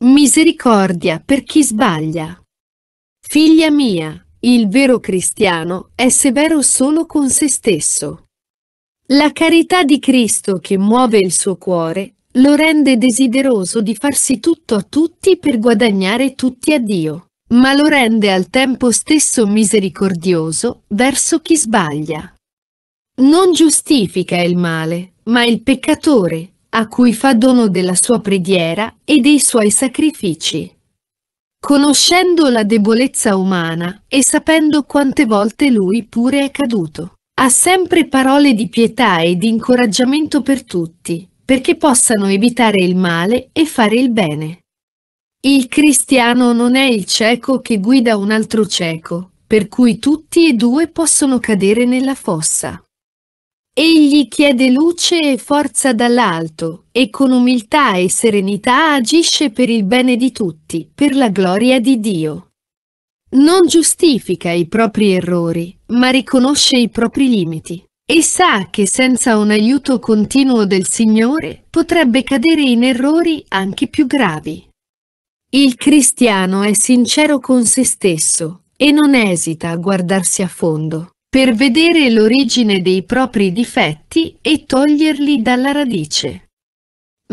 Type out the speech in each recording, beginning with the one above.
Misericordia per chi sbaglia. Figlia mia, il vero cristiano è severo solo con se stesso. La carità di Cristo che muove il suo cuore lo rende desideroso di farsi tutto a tutti per guadagnare tutti a Dio, ma lo rende al tempo stesso misericordioso verso chi sbaglia. Non giustifica il male, ma il peccatore, a cui fa dono della sua preghiera e dei suoi sacrifici. Conoscendo la debolezza umana e sapendo quante volte lui pure è caduto, ha sempre parole di pietà e di incoraggiamento per tutti, perché possano evitare il male e fare il bene. Il cristiano non è il cieco che guida un altro cieco, per cui tutti e due possono cadere nella fossa. Egli chiede luce e forza dall'alto, e con umiltà e serenità agisce per il bene di tutti, per la gloria di Dio. Non giustifica i propri errori, ma riconosce i propri limiti, e sa che senza un aiuto continuo del Signore potrebbe cadere in errori anche più gravi. Il cristiano è sincero con se stesso e non esita a guardarsi a fondo per vedere l'origine dei propri difetti e toglierli dalla radice.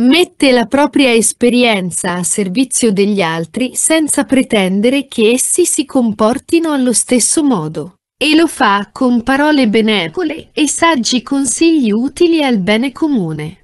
Mette la propria esperienza a servizio degli altri senza pretendere che essi si comportino allo stesso modo, e lo fa con parole benevole e saggi consigli utili al bene comune.